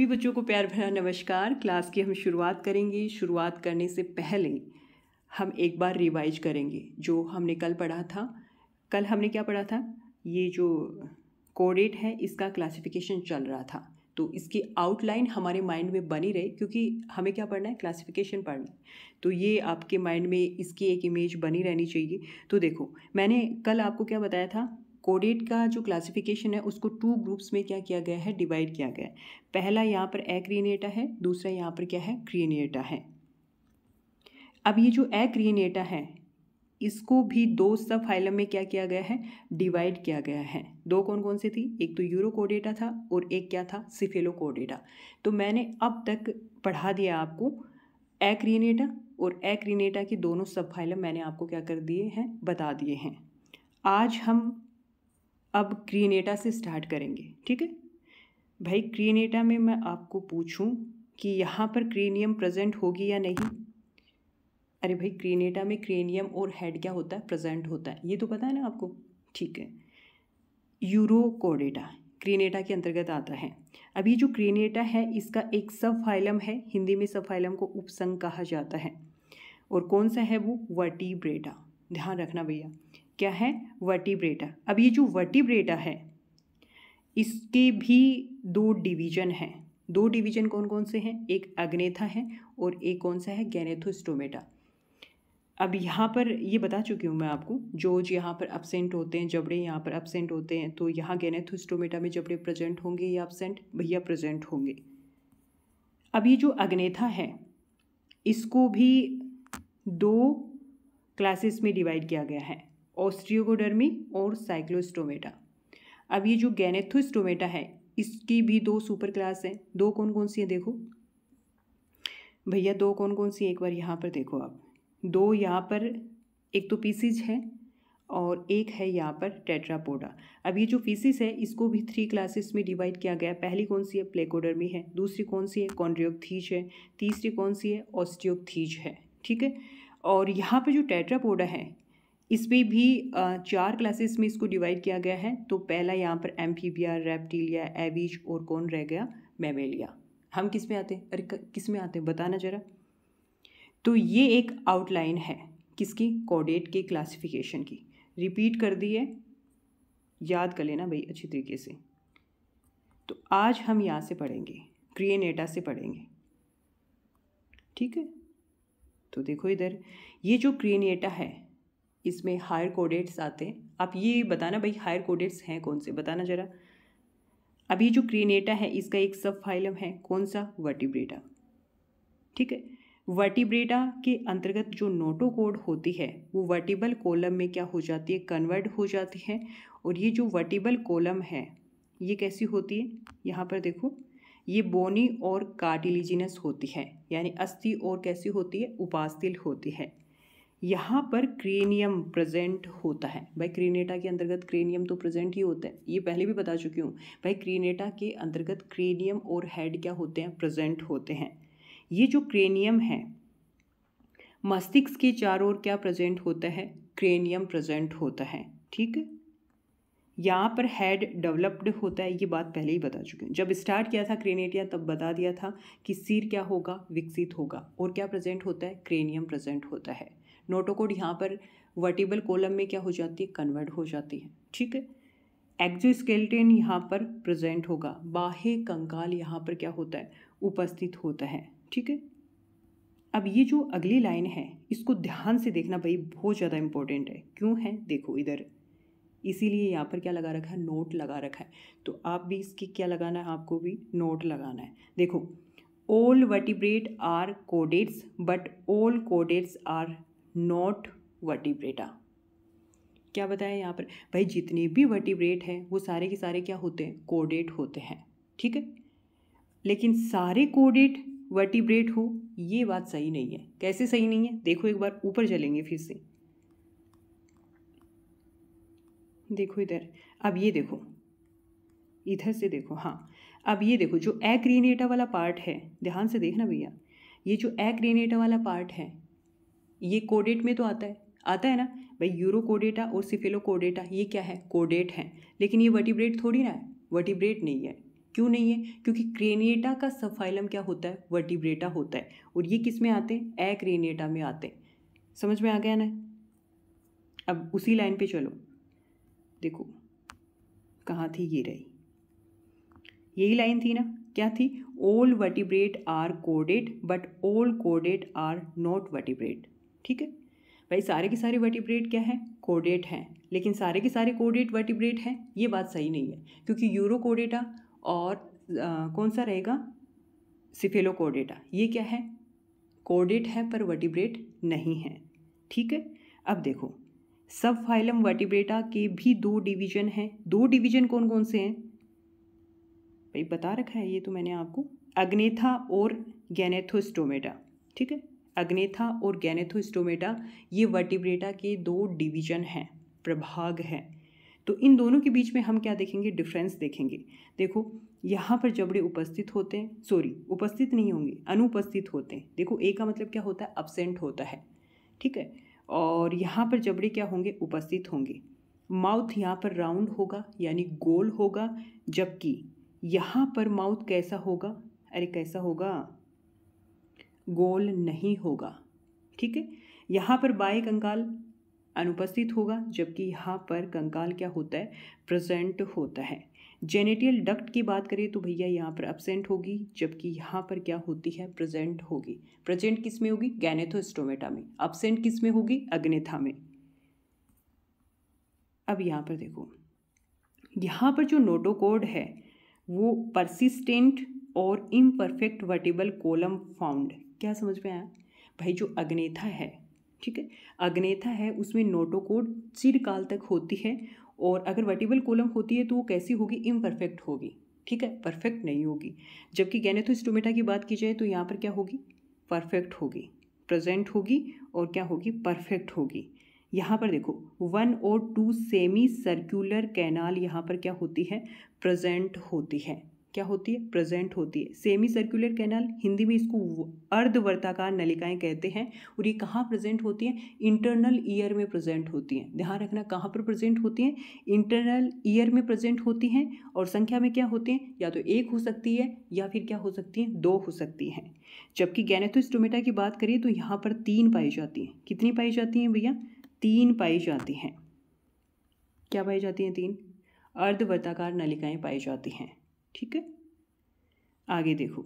सभी बच्चों को प्यार भरा नमस्कार क्लास की हम शुरुआत करेंगे शुरुआत करने से पहले हम एक बार रिवाइज करेंगे जो हमने कल पढ़ा था कल हमने क्या पढ़ा था ये जो कोडेट है इसका क्लासिफिकेशन चल रहा था तो इसकी आउटलाइन हमारे माइंड में बनी रहे क्योंकि हमें क्या पढ़ना है क्लासिफिकेशन पढ़ना है तो ये आपके माइंड में इसकी एक इमेज बनी रहनी चाहिए तो देखो मैंने कल आपको क्या बताया था कोडेट का जो क्लासिफिकेशन है उसको टू ग्रुप्स में क्या किया गया है डिवाइड किया गया है पहला यहाँ पर एक्रिनेटा है दूसरा यहाँ पर क्या है क्रिएनेटा है अब ये जो एक्रिनेटा है इसको भी दो सब फाइलम में क्या किया गया है डिवाइड किया गया है दो कौन कौन से थी एक तो यूरो कोडेटा था और एक क्या था सिफेलो कोडेटा तो मैंने अब तक पढ़ा दिया आपको एक्रिनेटा और एक्रिनेटा के दोनों सब फाइलम मैंने आपको क्या कर दिए हैं बता दिए हैं आज हम अब क्रीनेटा से स्टार्ट करेंगे ठीक है भाई क्रीनेटा में मैं आपको पूछूं कि यहाँ पर क्रेनियम प्रेजेंट होगी या नहीं अरे भाई क्रीनेटा में क्रेनियम और हेड क्या होता है प्रेजेंट होता है ये तो पता है ना आपको ठीक है यूरोकोडेटा क्रीनेटा के अंतर्गत आता है अभी जो क्रीनेटा है इसका एक सब फाइलम है हिंदी में सब फाइलम को उपसंग कहा जाता है और कौन सा है वो वर्टीब्रेटा ध्यान रखना भैया क्या है वर्टिब्रेटा अब ये जो वर्टिब्रेटा है इसके भी दो डिवीजन हैं दो डिवीजन कौन कौन से हैं एक अग्नेथा है और एक कौन सा है गैनेथोस्टोमेटा अब यहाँ पर ये बता चुकी हूँ मैं आपको जोज यहाँ पर अपसेंट होते हैं जबड़े यहाँ पर अपसेंट होते हैं तो यहाँ गैनेथोस्टोमेटा में जबड़े प्रेजेंट होंगे या अपसेंट भैया प्रेजेंट होंगे अब ये जो अग्नेथा है इसको भी दो क्लासेस में डिवाइड किया गया है ऑस्ट्रियोगोडर्मी और साइक्लोस्टोमेटा अब ये जो गैनेथोस्टोमेटा है इसकी भी दो सुपर क्लास है दो कौन कौन सी है देखो भैया दो कौन कौन सी एक बार यहाँ पर देखो आप दो यहाँ पर एक तो पीसीज है और एक है यहाँ पर टेट्रापोडा अब ये जो फीसिस है इसको भी थ्री क्लासेस में डिवाइड किया गया पहली कौन सी है प्लेकोडर्मी है दूसरी कौन सी है कॉन्ड्रियोकथीज है तीसरी कौन सी है ऑस्टियोकथीज है ठीक है और यहाँ पर जो टेट्रापोडा है इस पर भी चार क्लासेस में इसको डिवाइड किया गया है तो पहला यहाँ पर एम्फीबिया रेप्टिलिया एविज और कौन रह गया मेमेलिया हम किस में आते हैं अरे किस में आते हैं बताना जरा तो ये एक आउटलाइन है किसकी कॉडेट के क्लासिफिकेशन की रिपीट कर दी है याद कर लेना भाई अच्छी तरीके से तो आज हम यहाँ से पढ़ेंगे क्रिएनेटा से पढ़ेंगे ठीक है तो देखो इधर ये जो क्रिएनेटा है इसमें हायर कोडेट्स आते हैं आप ये बताना भाई हायर कोडेट्स हैं कौन से बताना ज़रा अभी जो क्रीनेटा है इसका एक सब फाइलम है कौन सा वर्टिब्रेटा ठीक है वर्टिब्रेटा के अंतर्गत जो नोटो कोड होती है वो वर्टिबल कॉलम में क्या हो जाती है कन्वर्ट हो जाती है और ये जो वर्टिबल कॉलम है ये कैसी होती है यहाँ पर देखो ये बोनी और कार्टिलिजिनस होती है यानी अस्थि और कैसी होती है उपास्थिल होती है यहाँ पर क्रेनियम प्रेजेंट होता है भाई क्रेनेटा के अंतर्गत क्रेनियम तो प्रेजेंट ही होते हैं ये पहले भी बता चुकी हूँ भाई क्रेनेटा के अंतर्गत क्रेनियम और हेड क्या होते हैं प्रेजेंट होते हैं ये जो क्रेनियम है मस्तिष्क के चारों ओर क्या प्रेजेंट होता है क्रेनियम प्रेजेंट होता है ठीक है यहाँ पर हेड डेवलप्ड होता है ये बात पहले ही बता चुके हैं जब स्टार्ट किया था क्रेनेटिया तब बता दिया था कि सिर क्या होगा विकसित होगा और क्या प्रेजेंट होता है क्रेनियम प्रेजेंट होता है नोटोकोड यहाँ पर वर्टिबल कॉलम में क्या हो जाती है कन्वर्ट हो जाती है ठीक है स्केल्टेन यहाँ पर प्रेजेंट होगा बाहे कंकाल यहाँ पर क्या होता है उपस्थित होता है ठीक है अब ये जो अगली लाइन है इसको ध्यान से देखना भाई बहुत ज़्यादा इम्पोर्टेंट है क्यों है देखो इधर इसीलिए यहाँ पर क्या लगा रखा है नोट लगा रखा है तो आप भी इसकी क्या लगाना है आपको भी नोट लगाना है देखो all vertebrate are chordates but all chordates are not vertebrata क्या बताया यहाँ पर भाई जितने भी वर्टिब्रेट हैं वो सारे के सारे क्या होते हैं कोडेट होते हैं ठीक है लेकिन सारे कोडेट वर्टिब्रेट हो ये बात सही नहीं है कैसे सही नहीं है देखो एक बार ऊपर चलेंगे फिर से देखो इधर अब ये देखो इधर से देखो हाँ अब ये देखो जो एक्रीनेटा वाला पार्ट है ध्यान से देखना भैया ये जो एक्रीनेटा वाला पार्ट है ये कोडेट में तो आता है आता है ना भाई यूरो कोडेटा और सिफेलो कोडेटा ये क्या है कोडेट है लेकिन ये वर्टिब्रेट थोड़ी ना है वर्टिब्रेट नहीं है क्यों नहीं है क्योंकि क्रेनेटा का सफाइलम क्या होता है वर्टिब्रेटा होता है और ये किस में आते हैं ए क्रेनेटा में आते समझ में आ गया ना अब उसी लाइन पे चलो देखो कहाँ थी ये रही यही लाइन थी ना क्या थी old vertebrate are coded but old coded are not vertebrate ठीक है भाई सारे के सारे वर्टिब्रेट क्या है कोडेट हैं लेकिन सारे के सारे कोडेट वर्टिब्रेट हैं ये बात सही नहीं है क्योंकि यूरो कोडेटा और आ, कौन सा रहेगा सिफेलो कोडेटा ये क्या है कोडेट है पर वर्टिब्रेट नहीं है ठीक है अब देखो सब फाइलम वर्टिब्रेटा के भी दो डिवीजन हैं दो डिवीजन कौन कौन से हैं भाई बता रखा है ये तो मैंने आपको अग्नेथा और गैनेथोस्टोमेटा ठीक है अग्नेथा और गैनेथोस्टोमेटा ये वर्टिब्रेटा के दो डिवीजन हैं प्रभाग हैं तो इन दोनों के बीच में हम क्या देखेंगे डिफरेंस देखेंगे देखो यहाँ पर जबड़े उपस्थित होते हैं सॉरी उपस्थित नहीं होंगे अनुपस्थित होते हैं देखो ए का मतलब क्या होता है अपसेंट होता है ठीक है और यहाँ पर जबड़े क्या होंगे उपस्थित होंगे माउथ यहाँ पर राउंड होगा यानी गोल होगा जबकि यहाँ पर माउथ कैसा होगा अरे कैसा होगा गोल नहीं होगा ठीक है यहाँ पर बाय कंकाल अनुपस्थित होगा जबकि यहाँ पर कंकाल क्या होता है प्रेजेंट होता है जेनेटियल डक्ट की बात करें तो भैया यहाँ पर एबसेंट होगी जबकि यहाँ पर क्या होती है प्रेजेंट होगी प्रेजेंट किस में होगी गैनेथोस्टोमेटा में एबसेंट किस में होगी अग्नेथा में अब यहाँ पर देखो यहाँ पर जो नोटोकोड है वो परसिस्टेंट और इम्परफेक्ट वर्टिबल कोलम फाउंड क्या समझ में आया भाई जो अग्नेथा है ठीक है अग्नेथा है उसमें को चिरकाल तक होती है और अगर वर्टिबल कोलम होती है तो वो कैसी होगी इम्परफेक्ट होगी ठीक है परफेक्ट नहीं होगी जबकि गैनेथोस्टोमेटा की बात की जाए तो यहाँ पर क्या होगी परफेक्ट होगी प्रेजेंट होगी और क्या होगी परफेक्ट होगी यहाँ पर देखो वन और टू सेमी सर्कुलर कैनाल यहाँ पर क्या होती है प्रेजेंट होती है क्या होती है प्रेजेंट होती है सेमी सर्कुलर कैनाल हिंदी में इसको अर्धवर्ताकार नलिकाएं कहते हैं और ये कहाँ प्रेजेंट होती हैं इंटरनल ईयर में प्रेजेंट होती हैं ध्यान रखना कहाँ पर प्रेजेंट होती हैं इंटरनल ईयर में प्रेजेंट होती हैं और संख्या में क्या होती हैं या तो एक हो सकती है या फिर क्या हो सकती हैं दो हो सकती हैं जबकि गैनेथोस्टोमेटा की बात करें तो यहाँ पर तीन पाई जाती हैं कितनी पाई जाती हैं भैया तीन पाई जाती हैं क्या पाई जाती हैं तीन अर्धवर्ताकार नलिकाएँ पाई जाती हैं ठीक है आगे देखो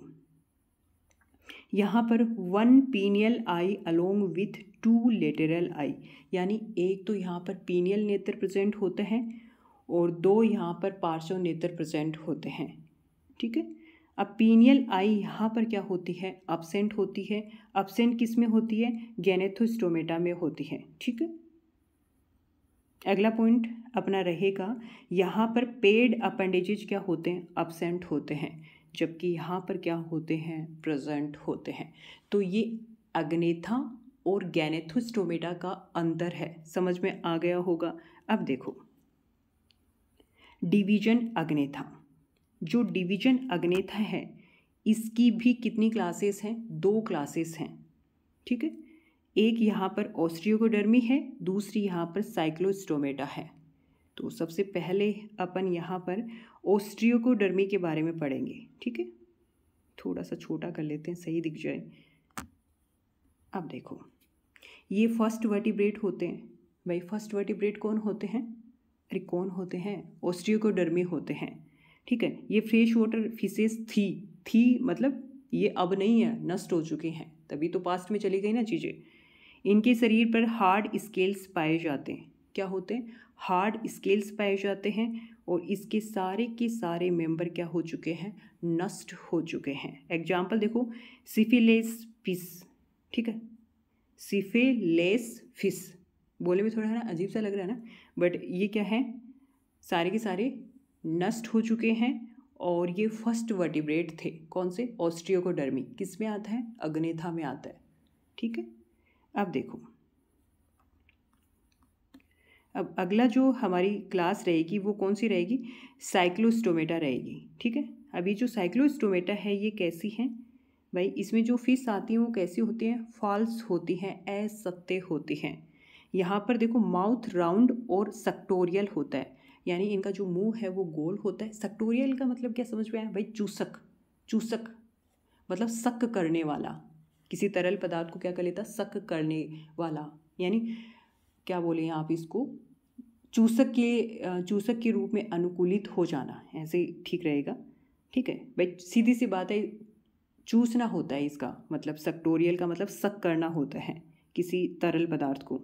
यहाँ पर one pineal eye along with two lateral eye यानी एक तो यहाँ पर पीनियल नेत्र प्रेजेंट होते हैं और दो यहाँ पर पार्श्व नेत्र प्रेजेंट होते हैं ठीक है अब पीनियल आई यहाँ पर क्या होती है अपसेंट होती है अपसेंट किस में होती है गेनेथोस्टोमेटा में होती है ठीक है अगला पॉइंट अपना रहेगा यहाँ पर पेड अपेंडेजेज क्या होते हैं अपसेंट होते हैं जबकि यहाँ पर क्या होते हैं प्रेजेंट होते हैं तो ये अग्नेथा और गैनेथोस्टोमेटा का अंतर है समझ में आ गया होगा अब देखो डिवीजन अग्नेथा जो डिवीजन अग्नेथा है इसकी भी कितनी क्लासेस हैं दो क्लासेस हैं ठीक है एक यहाँ पर ऑस्ट्रियोकोडर्मी है दूसरी यहाँ पर साइक्लोस्टोमेटा है तो सबसे पहले अपन यहाँ पर ऑस्ट्रियोकोडर्मी के बारे में पढ़ेंगे ठीक है थोड़ा सा छोटा कर लेते हैं सही दिख जाए अब देखो ये फर्स्ट वर्टिब्रेट होते हैं भाई फर्स्ट वर्टिब्रेट कौन होते हैं अरे कौन होते हैं ऑस्ट्रियोकोडर्मी होते हैं ठीक है ये फ्रेश वाटर फिशेस थी थी मतलब ये अब नहीं है नष्ट हो चुके हैं तभी तो पास्ट में चली गई ना चीज़ें इनके शरीर पर हार्ड स्केल्स पाए जाते हैं क्या होते हैं हार्ड स्केल्स पाए जाते हैं और इसके सारे के सारे मेंबर क्या हो चुके हैं नष्ट हो चुके हैं एग्जाम्पल देखो सिफिलेस फिस ठीक है सिफिलेस फिस बोले में थोड़ा है ना अजीब सा लग रहा है ना बट ये क्या है सारे के सारे नष्ट हो चुके हैं और ये फर्स्ट वर्टिब्रेट थे कौन से ऑस्ट्रियोकोडर्मी किस में आता है अग्नेथा में आता है ठीक है अब देखो अब अगला जो हमारी क्लास रहेगी वो कौन सी रहेगी साइक्लोस्टोमेटा रहेगी ठीक है अभी जो साइक्लोस्टोमेटा है ये कैसी है भाई इसमें जो फिस आती हैं वो कैसी होती हैं फॉल्स होती हैं असत्य होती हैं यहाँ पर देखो माउथ राउंड और सक्टोरियल होता है यानी इनका जो मुंह है वो गोल होता है सक्टोरियल का मतलब क्या समझ में आया भाई चूसक चूसक मतलब सक करने वाला किसी तरल पदार्थ को क्या कर लेता सक करने वाला यानी क्या बोले आप इसको चूसक के चूसक के रूप में अनुकूलित हो जाना ऐसे ठीक रहेगा ठीक है भाई सीधी सी बात है चूसना होता है इसका मतलब सक्टोरियल का मतलब सक करना होता है किसी तरल पदार्थ को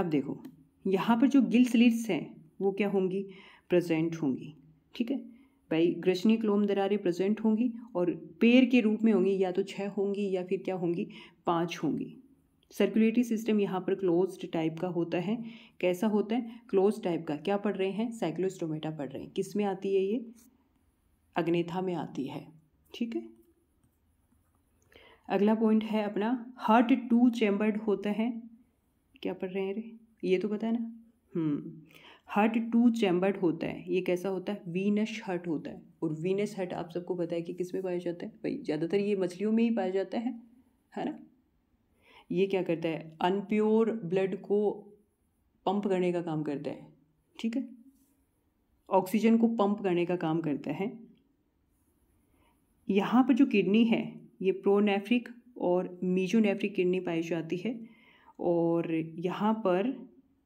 अब देखो यहाँ पर जो गिल स्लिट्स हैं वो क्या होंगी प्रेजेंट होंगी ठीक है ग्रशनी क्लोम दरारें प्रेजेंट होंगी और पेड़ के रूप में होंगी या तो छः होंगी या फिर क्या होंगी पाँच होंगी सर्कुलेटरी सिस्टम यहाँ पर क्लोज टाइप का होता है कैसा होता है क्लोज टाइप का क्या पढ़ रहे हैं साइक्लोस्टोमेटा पढ़ रहे हैं किस में आती है ये अग्नेथा में आती है ठीक है अगला पॉइंट है अपना हार्ट टू चैम्बर्ड होता है क्या पढ़ रहे हैं रे ये तो पता है ना हम्म हट टू चैम्बर्ड होता है ये कैसा होता है वीनस हट होता है और वीनस हट आप सबको पता है कि किस में पाया जाता है भाई ज़्यादातर ये मछलियों में ही पाया जाता है है ना ये क्या करता है अनप्योर ब्लड को पंप करने का काम करता है ठीक है ऑक्सीजन को पंप करने का काम करता है यहाँ पर जो किडनी है ये प्रोनेफ्रिक और मीजोनेफ्रिक किडनी पाई जाती है और यहाँ पर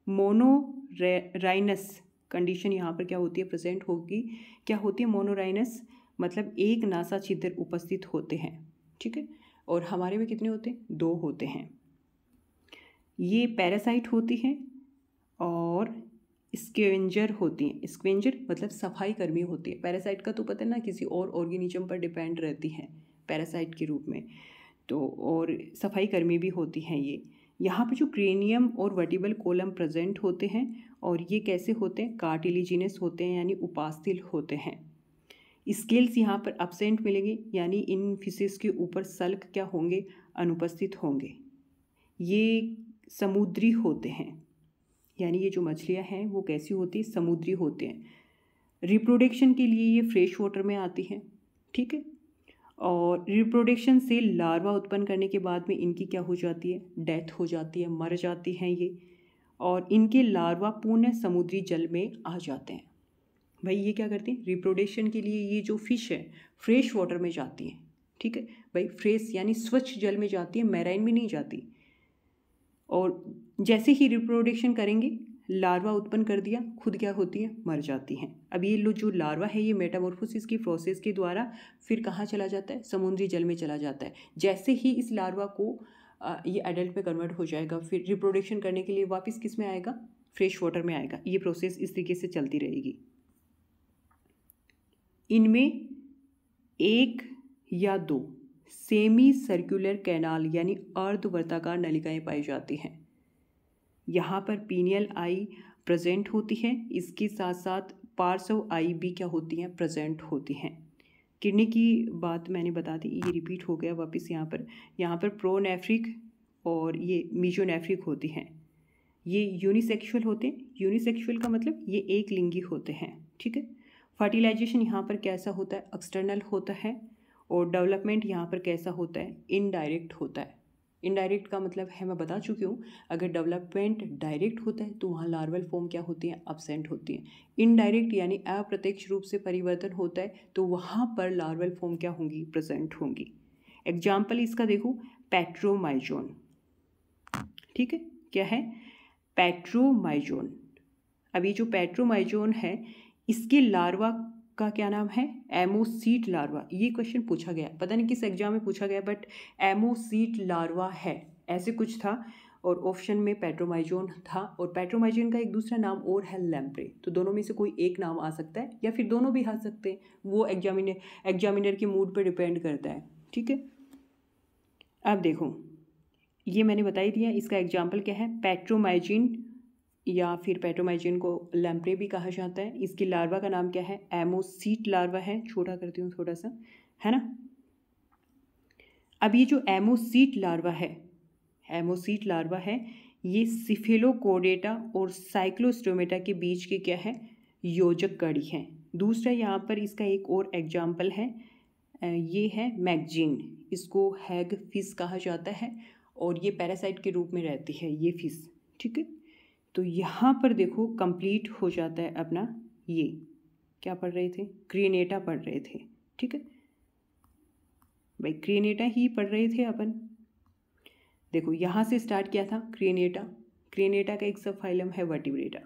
मोनोराइनस कंडीशन यहाँ पर क्या होती है प्रेजेंट होगी क्या होती है मोनोराइनस मतलब एक नासा छिद्र उपस्थित होते हैं ठीक है और हमारे में कितने होते हैं दो होते हैं ये पैरासाइट होती है और स्क्वेंजर होती हैं स्क्वेंजर मतलब सफाई कर्मी होती है पैरासाइट का तो पता है ना किसी और ऑर्गेनिज्म पर डिपेंड रहती है पैरासाइट के रूप में तो और सफाई कर्मी भी होती हैं ये यहाँ पे जो क्रेनियम और वर्टिबल कोलम प्रेजेंट होते हैं और ये कैसे होते हैं कार्टिलीजिनस होते हैं यानी उपास्थिल होते हैं स्केल्स यहाँ पर अपसेंट मिलेंगे यानी इन फिशेस के ऊपर सल्क क्या होंगे अनुपस्थित होंगे ये समुद्री होते हैं यानी ये जो मछलियाँ हैं वो कैसी होती समुद्री होते हैं रिप्रोडक्शन के लिए ये फ्रेश वाटर में आती हैं ठीक है और रिप्रोडक्शन से लार्वा उत्पन्न करने के बाद में इनकी क्या हो जाती है डेथ हो जाती है मर जाती हैं ये और इनके लार्वा पूर्ण समुद्री जल में आ जाते हैं भाई ये क्या करते हैं रिप्रोडक्शन के लिए ये जो फिश है फ्रेश वाटर में जाती है ठीक है भाई फ्रेश यानी स्वच्छ जल में जाती है मैराइन में नहीं जाती और जैसे ही रिप्रोडक्शन करेंगे लार्वा उत्पन्न कर दिया खुद क्या होती है मर जाती हैं अब ये लो जो लार्वा है ये मेटामोर्फोसिस की प्रोसेस के द्वारा फिर कहाँ चला जाता है समुद्री जल में चला जाता है जैसे ही इस लार्वा को ये एडल्ट में कन्वर्ट हो जाएगा फिर रिप्रोडक्शन करने के लिए वापस किस में आएगा फ्रेश वाटर में आएगा ये प्रोसेस इस तरीके से चलती रहेगी इनमें एक या दो सेमी सर्कुलर कैनाल यानी अर्धवर्ताकार नलिकाएं पाई जाती हैं यहाँ पर पीनियल आई प्रेजेंट होती है इसके साथ साथ पार्सो आई भी क्या होती हैं प्रेजेंट होती हैं किडनी की बात मैंने बता दी ये रिपीट हो गया वापस यहाँ पर यहाँ पर प्रोनेफ्रिक और ये मीजोनेफ्रिक होती हैं ये यूनिसेक्शुअल होते हैं यूनिसेक्शुअल का मतलब ये एक लिंगी होते हैं ठीक है फर्टिलाइजेशन यहाँ पर कैसा होता है एक्सटर्नल होता है और डेवलपमेंट यहाँ पर कैसा होता है इनडायरेक्ट होता है इनडायरेक्ट का मतलब है मैं बता चुकी हूँ अगर डेवलपमेंट डायरेक्ट होता है तो वहाँ लार्वल फॉर्म क्या होती हैं अपसेंट होती हैं इनडायरेक्ट यानी अप्रत्यक्ष रूप से परिवर्तन होता है तो वहाँ पर लार्वल फॉर्म क्या होंगी प्रेजेंट होंगी एग्जाम्पल इसका देखो पैट्रोमाइजोन ठीक है क्या है पैट्रोमाइजोन अभी जो पैट्रोमाइजोन है इसके लार्वा का क्या नाम है एमोसीट लार्वा ये क्वेश्चन पूछा गया पता नहीं किस एग्जाम में पूछा गया बट एमोसीट लार्वा है ऐसे कुछ था और ऑप्शन में पेट्रोमाइजोन था और पेट्रोमाइजोन का एक दूसरा नाम और है लैम्प्रे तो दोनों में से कोई एक नाम आ सकता है या फिर दोनों भी आ सकते हैं वो एग्जामिनर एग्जामिनर के मूड पर डिपेंड करता है ठीक है अब देखो ये मैंने बताई दिया इसका एग्जाम्पल क्या है पेट्रोमाइजिन या फिर पेट्रोमाइजिन को लैम्प्रे भी कहा जाता है इसकी लार्वा का नाम क्या है एमोसीट लार्वा है छोटा करती हूँ थोड़ा सा है ना अब ये जो एमोसीट लार्वा है एमोसीट लार्वा है ये सिफिलोकोडेटा और साइक्लोस्टोमेटा के बीच के क्या है योजक कड़ी है दूसरा यहाँ पर इसका एक और एग्जाम्पल है ये है मैगजीन इसको हैग फिस कहा जाता है और ये पैरासाइट के रूप में रहती है ये फिस ठीक है तो यहाँ पर देखो कंप्लीट हो जाता है अपना ये क्या पढ़ रहे थे क्रिएनेटा पढ़ रहे थे ठीक है भाई क्रिएनेटा ही पढ़ रहे थे अपन देखो यहाँ से स्टार्ट किया था क्रिएनेटा क्रिएनेटा का एक सब फाइलम है वर्टिब्रेटा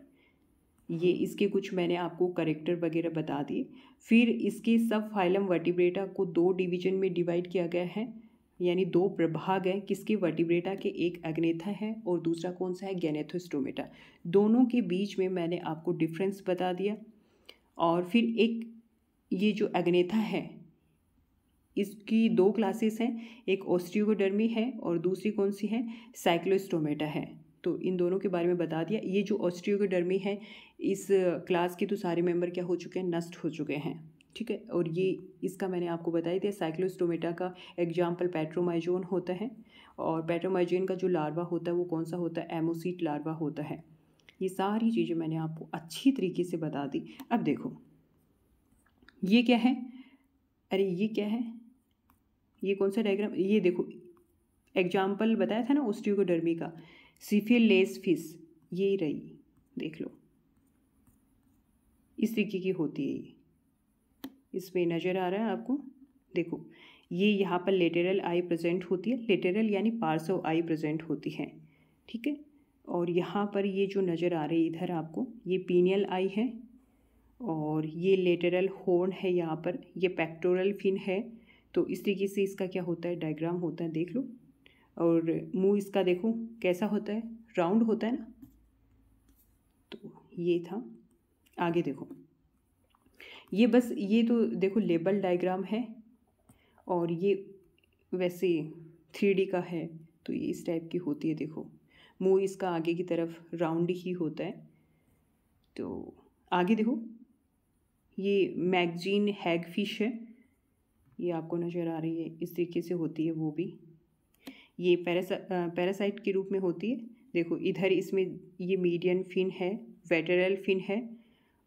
ये इसके कुछ मैंने आपको करेक्टर वगैरह बता दिए फिर इसके सब फाइलम वर्टिब्रेटा को दो डिवीजन में डिवाइड किया गया है यानी दो प्रभाग हैं किसके वर्टिब्रेटा के एक अग्नेथा है और दूसरा कौन सा है गैनेथोस्टोमेटा दोनों के बीच में मैंने आपको डिफरेंस बता दिया और फिर एक ये जो अग्नेथा है इसकी दो क्लासेस हैं एक ऑस्ट्रियोडर्मी है और दूसरी कौन सी है साइक्लोस्टोमेटा है तो इन दोनों के बारे में बता दिया ये जो ऑस्ट्रियोडर्मी है इस क्लास के तो सारे मेंबर क्या हो चुके हैं नष्ट हो चुके हैं ठीक है और ये इसका मैंने आपको बताया था साइक्लोस्टोमेटा का एग्जाम्पल पेट्रोमाइजोन होता है और पेट्रोमाइजोन का जो लार्वा होता है वो कौन सा होता है एमोसीट लार्वा होता है ये सारी चीज़ें मैंने आपको अच्छी तरीके से बता दी अब देखो ये क्या है अरे ये क्या है ये कौन सा डायग्राम ये देखो एग्जाम्पल बताया था ना ओस्टियोकोडर्मी का सीफिलेस फिस ये रही देख लो इस तरीके की होती है ये इसमें नज़र आ रहा है आपको देखो ये यहाँ पर लेटेरल आई प्रेजेंट होती है लेटेरल यानी पार्स ऑफ आई प्रेजेंट होती है ठीक है और यहाँ पर ये जो नज़र आ रही है इधर आपको ये पीनियल आई है और ये लेटरल हॉर्न है यहाँ पर ये पैक्टोरल फिन है तो इस तरीके से इसका क्या होता है डायग्राम होता है देख लो और मुंह इसका देखो कैसा होता है राउंड होता है ना तो ये था आगे देखो ये बस ये तो देखो लेबल डायग्राम है और ये वैसे थ्री का है तो ये इस टाइप की होती है देखो मुँह इसका आगे की तरफ राउंड ही होता है तो आगे देखो ये मैगजीन हैग फिश है ये आपको नज़र आ रही है इस तरीके से होती है वो भी ये पैरासा पैरासाइट के रूप में होती है देखो इधर इसमें ये मीडियन फिन है वेटरल फिन है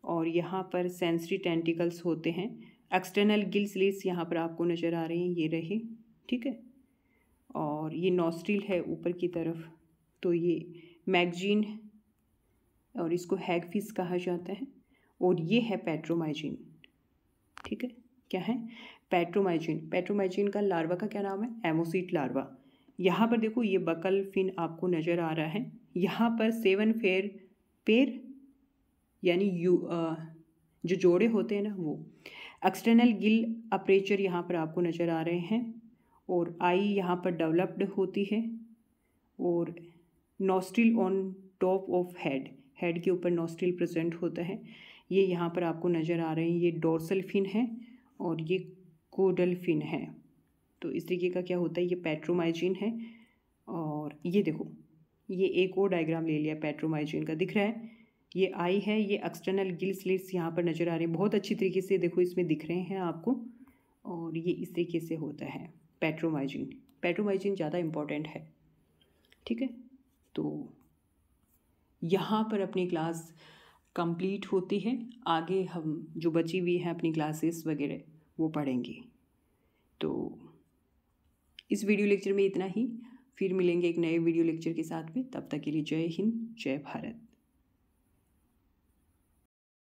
और यहाँ पर सेंसरी टेंटिकल्स होते हैं एक्सटर्नल गिल्स लेस यहाँ पर आपको नज़र आ रहे हैं ये रहे ठीक है और ये नॉस्ट्रिल है ऊपर की तरफ तो ये मैगजीन और इसको हैगफिस कहा जाता है और ये है पेट्रोमाइजिन ठीक है क्या है पेट्रोमाइजिन पेट्रोमाइजिन का लार्वा का क्या नाम है एमोसीट लार्वा यहाँ पर देखो ये बकल फिन आपको नज़र आ रहा है यहाँ पर सेवन फेयर पेड़ यानी यू जो जोड़े होते हैं ना वो एक्सटर्नल गिल अप्रेचर यहाँ पर आपको नज़र आ रहे हैं और आई यहाँ पर डेवलप्ड होती है और nostril on top of head head के ऊपर नॉस्ट्रिल प्रेजेंट होता है ये यहाँ पर आपको नज़र आ रहे हैं ये डोर्सल फिन है और ये कोडल फिन है तो इस तरीके का क्या होता है ये पेट्रोमाइजिन है और ये देखो ये एक और डायग्राम ले लिया पेट्रोमाइजिन का दिख रहा है ये आई है ये एक्सटर्नल गिल स्लिट्स यहाँ पर नज़र आ रहे हैं बहुत अच्छी तरीके से देखो इसमें दिख रहे हैं आपको और ये इस तरीके से होता है पेट्रोमाइजिन पेट्रोमाइजिन ज़्यादा इम्पॉर्टेंट है ठीक है तो यहाँ पर अपनी क्लास कंप्लीट होती है आगे हम जो बची हुई हैं अपनी क्लासेस वगैरह वो पढ़ेंगे तो इस वीडियो लेक्चर में इतना ही फिर मिलेंगे एक नए वीडियो लेक्चर के साथ में तब तक के लिए जय हिंद जय भारत